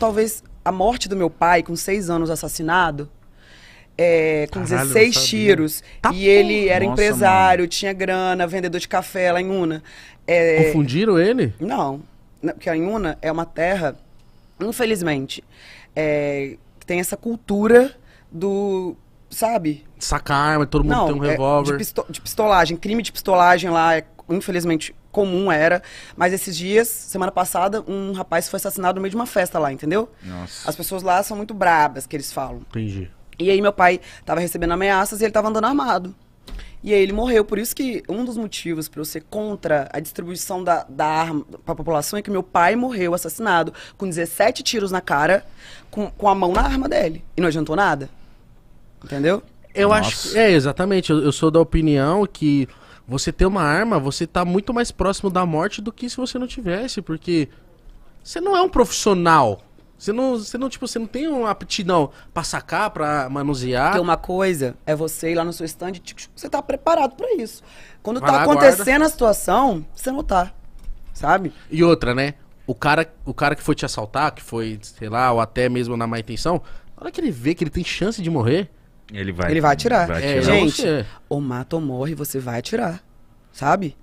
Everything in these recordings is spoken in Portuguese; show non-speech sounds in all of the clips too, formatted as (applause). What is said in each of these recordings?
talvez a morte do meu pai, com seis anos assassinado, é, com Caralho, 16 tiros. Tá e ele era Nossa, empresário, mano. tinha grana, vendedor de café lá em Una. É, Confundiram ele? Não. Porque a Una é uma terra, infelizmente, é, que tem essa cultura do. Sabe? Sacar arma, todo mundo não, tem um é, revólver. De, pisto de, pistolagem, crime de pistolagem lá, é, infelizmente, comum era. Mas esses dias, semana passada, um rapaz foi assassinado no meio de uma festa lá, entendeu? Nossa. As pessoas lá são muito brabas, que eles falam. Entendi. E aí meu pai tava recebendo ameaças e ele tava andando armado. E aí ele morreu. Por isso que um dos motivos para eu ser contra a distribuição da, da arma para a população é que meu pai morreu assassinado com 17 tiros na cara, com, com a mão na arma dele. E não adiantou nada. Entendeu? Eu Nossa. acho. É, exatamente. Eu, eu, sou da opinião que você ter uma arma, você tá muito mais próximo da morte do que se você não tivesse, porque você não é um profissional. Você não, você não, tipo, você não tem uma aptidão pra sacar, pra manusear. Porque uma coisa é você ir lá no seu stand, e tipo, você tá preparado para isso. Quando Vai tá lá, acontecendo guarda. a situação, você não tá. Sabe? E outra, né? O cara, o cara que foi te assaltar, que foi, sei lá, ou até mesmo na má intenção, na hora que ele vê que ele tem chance de morrer, ele vai. Ele vai atirar. Vai é, atirar. É, gente, ou mata ou morre, você vai atirar. Sabe?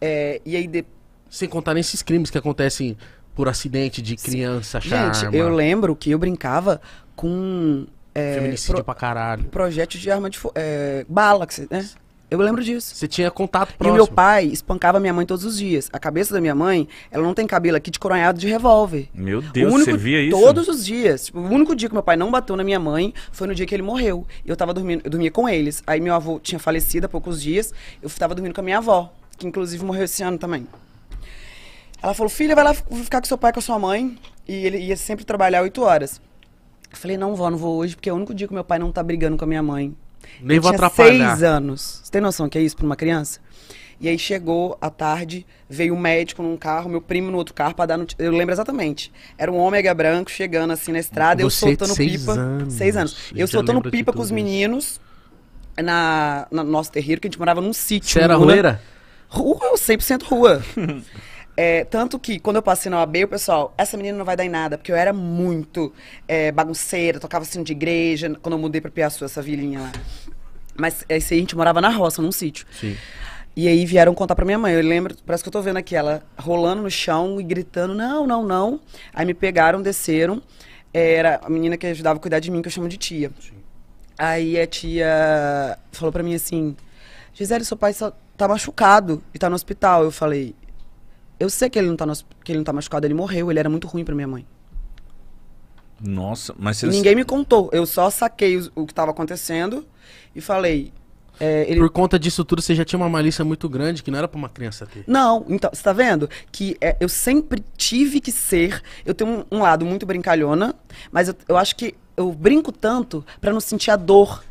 É, e aí. De... Sem contar nesses crimes que acontecem por acidente de criança, Sim. Gente, eu lembro que eu brincava com. É, Feminicídio pro... pra caralho. Projeto de arma de fogo. É, bala, né? Eu lembro disso. Você tinha contato próximo. E o meu pai espancava minha mãe todos os dias. A cabeça da minha mãe, ela não tem cabelo aqui de coronhado de revólver. Meu Deus, único, você via isso? Todos os dias. Tipo, o único dia que meu pai não bateu na minha mãe foi no dia que ele morreu. Eu tava dormindo, eu dormia com eles. Aí meu avô tinha falecido há poucos dias. Eu tava dormindo com a minha avó, que inclusive morreu esse ano também. Ela falou, filha, vai lá ficar com seu pai, com a sua mãe. E ele ia sempre trabalhar oito horas. Eu falei, não avó, não vou hoje, porque é o único dia que meu pai não tá brigando com a minha mãe. Nem vou tinha atrapalhar. seis anos. Você tem noção que é isso para uma criança? E aí chegou à tarde, veio um médico num carro, meu primo no outro carro para dar notícia. Eu lembro exatamente. Era um ômega é branco chegando assim na estrada, Você é eu soltando seis pipa. Anos. Seis anos. Eu, eu soltando pipa com os meninos na, na nosso terreiro, que a gente morava num sítio. Você era rua. roleira? Rua, 100% rua. (laughs) É, tanto que quando eu passei na OAB, o pessoal, essa menina não vai dar em nada, porque eu era muito é, bagunceira, tocava sino de igreja, quando eu mudei pra Piaçu, essa vilinha lá. Mas esse aí a gente morava na roça, num sítio. Sim. E aí vieram contar pra minha mãe. Eu lembro, parece que eu tô vendo aqui, ela rolando no chão e gritando, não, não, não. Aí me pegaram, desceram. É, era a menina que ajudava a cuidar de mim, que eu chamo de tia. Sim. Aí a tia falou pra mim assim, Gisele, seu pai só tá machucado e tá no hospital. Eu falei, eu sei que ele não tá, no, que ele não tá machucado, ele morreu, ele era muito ruim para minha mãe. Nossa, mas você... Ninguém me contou, eu só saquei o, o que tava acontecendo e falei... É, ele... Por conta disso tudo, você já tinha uma malícia muito grande que não era pra uma criança ter. Não, então, você tá vendo? Que é, eu sempre tive que ser. Eu tenho um, um lado muito brincalhona, mas eu, eu acho que eu brinco tanto para não sentir a dor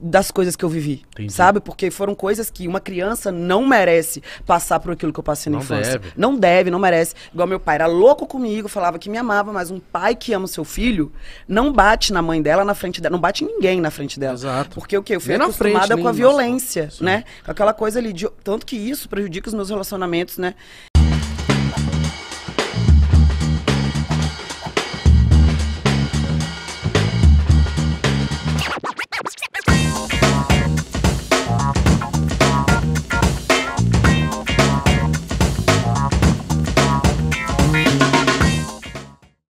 das coisas que eu vivi, Entendi. sabe? Porque foram coisas que uma criança não merece passar por aquilo que eu passei na não infância. Deve. Não deve, não merece. Igual meu pai era louco comigo, falava que me amava, mas um pai que ama o seu filho não bate na mãe dela, na frente dela, não bate ninguém na frente dela. Exato. Porque o que eu fui nem acostumada frente, com a violência, nossa... né? Com aquela coisa ali de... tanto que isso prejudica os meus relacionamentos, né?